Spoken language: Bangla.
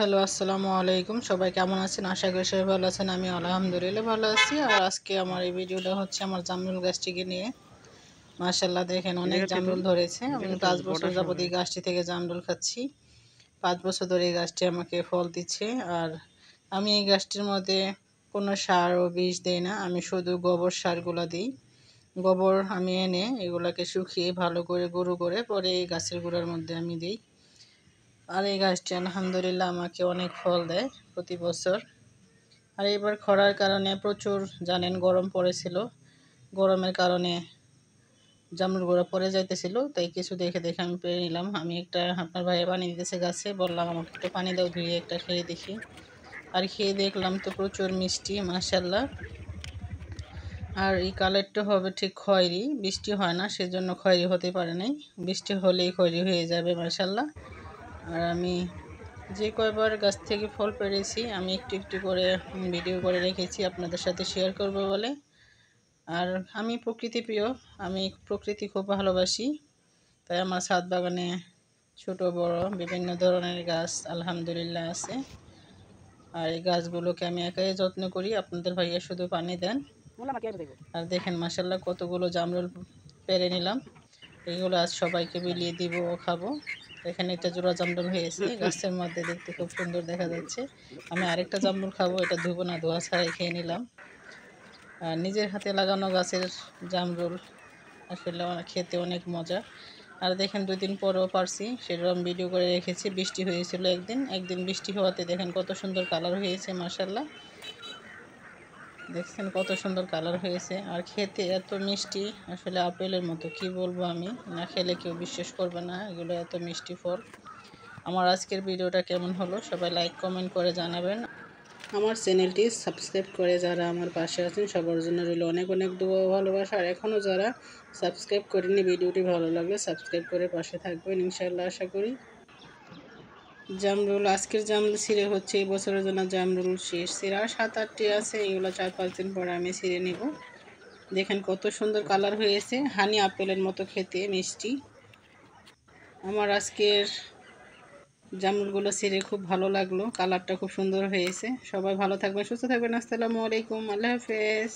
হ্যালো আসসালামু আলাইকুম সবাই কেমন আছেন আশা করি সবাই ভালো আছেন আমি আলহামদুলিল্লাহ ভালো আছি আর আজকে আমার এই ভিডিওটা হচ্ছে আমার জামরুল গাছটিকে নিয়ে মার্শাল্লাহ দেখেন অনেক জামরুল ধরেছে আমি পাঁচ বছর যাবত এই গাছটি থেকে জামরুল খাচ্ছি পাঁচ বছর ধরে এই গাছটি আমাকে ফল দিচ্ছে আর আমি এই গাছটির মধ্যে কোনো সার ও বীজ দেই না আমি শুধু গোবর সারগুলো দিই গোবর আমি এনে এগুলাকে শুকিয়ে ভালো করে গুঁড়ো করে পরে এই গাছের গুঁড়ার মধ্যে আমি দিই আর এই গাছটি আলহামদুলিল্লাহ আমাকে অনেক ফল দেয় প্রতি বছর আর এবার খরার কারণে প্রচুর জানেন গরম পড়েছিল গরমের কারণে জামুর গোড়া পরে যাইতেছিল তাই কিছু দেখে দেখে আমি পেয়ে নিলাম আমি একটা আপনার ভাইয়ে পানি দিতেছে গাছে বললাম আমাকে একটু পানি দাও ধুয়ে একটা খেয়ে দেখি আর খেয়ে দেখলাম তো প্রচুর মিষ্টি মাসাল্লাহ আর এই কালারটা হবে ঠিক খয়েরি বৃষ্টি হয় না সেজন্য খয়েরি হতে পারে নাই বৃষ্টি হলেই খয়েরি হয়ে যাবে মাসাল্লাহ আর আমি যে কয়বার গাছ থেকে ফল পেরেছি আমি একটু একটু করে ভিডিও করে রেখেছি আপনাদের সাথে শেয়ার করব বলে আর আমি প্রকৃতি প্রিয় আমি প্রকৃতি খুব ভালোবাসি তাই আমার ছাদ বাগানে ছোট বড় বিভিন্ন ধরনের গাছ আলহামদুলিল্লাহ আছে আর এই গাছগুলোকে আমি একাই যত্ন করি আপনাদের ভাইয়া শুধু পানি দেন আর দেখেন মাসাল্লাহ কতগুলো জামরুল পেরে নিলাম এগুলো আজ সবাইকে বিলিয়ে দিব ও খাবো এখানে একটা জোড়া জামরুল হয়েছে গাছের মধ্যে দেখতে খুব সুন্দর দেখা যাচ্ছে আমি আরেকটা জামরুল খাবো এটা ধুবো না ধোয়া ছাড়াই খেয়ে নিলাম আর নিজের হাতে লাগানো গাছের জামরুল আসলে খেতে অনেক মজা আর দেখেন দিন পরও পারছি সেরকম ভিডিও করে রেখেছি বৃষ্টি হয়েছিল একদিন একদিন বৃষ্টি হওয়াতে দেখেন কত সুন্দর কালার হয়েছে মার্শাল্লাহ দেখছেন কত সুন্দর কালার হয়েছে আর খেতে এত মিষ্টি আসলে আপেলের মতো কি বলবো আমি না খেলে কেউ বিশ্বাস করবে না এগুলো এত মিষ্টি ফল আমার আজকের ভিডিওটা কেমন হলো সবাই লাইক কমেন্ট করে জানাবেন আমার চ্যানেলটি সাবস্ক্রাইব করে যারা আমার পাশে আছেন সবার জন্য রইল অনেক অনেক দুয়া ভালোবাসা আর এখনও যারা সাবস্ক্রাইব করেনি ভিডিওটি ভালো লাগলে সাবস্ক্রাইব করে পাশে থাকবেন ইনশাল্লাহ আশা করি জামরুল আজকের জামরুল সিরে হচ্ছে এই বছরের জন্য জামরুল শেষ সিরা সাত আটটি আছে এগুলো চার পাঁচ দিন পরে আমি সিরে নেব দেখেন কত সুন্দর কালার হয়েছে হানি আপেলের মতো খেতে মিষ্টি আমার আজকের জামরুলগুলো সিরে খুব ভালো লাগলো কালারটা খুব সুন্দর হয়েছে সবাই ভালো থাকবেন সুস্থ থাকবেন আসসালামু আলাইকুম আল্লাহ হাফেজ